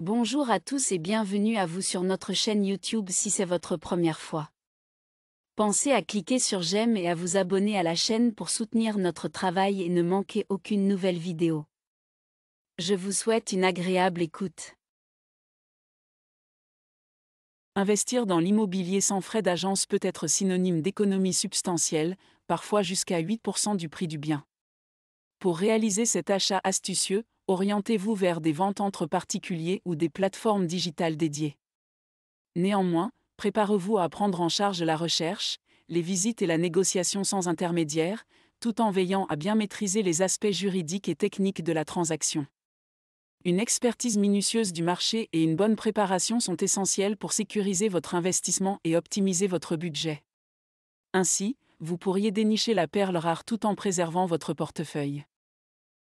Bonjour à tous et bienvenue à vous sur notre chaîne YouTube si c'est votre première fois. Pensez à cliquer sur j'aime et à vous abonner à la chaîne pour soutenir notre travail et ne manquer aucune nouvelle vidéo. Je vous souhaite une agréable écoute. Investir dans l'immobilier sans frais d'agence peut être synonyme d'économie substantielle, parfois jusqu'à 8% du prix du bien. Pour réaliser cet achat astucieux, orientez-vous vers des ventes entre particuliers ou des plateformes digitales dédiées. Néanmoins, préparez-vous à prendre en charge la recherche, les visites et la négociation sans intermédiaire, tout en veillant à bien maîtriser les aspects juridiques et techniques de la transaction. Une expertise minutieuse du marché et une bonne préparation sont essentielles pour sécuriser votre investissement et optimiser votre budget. Ainsi, vous pourriez dénicher la perle rare tout en préservant votre portefeuille.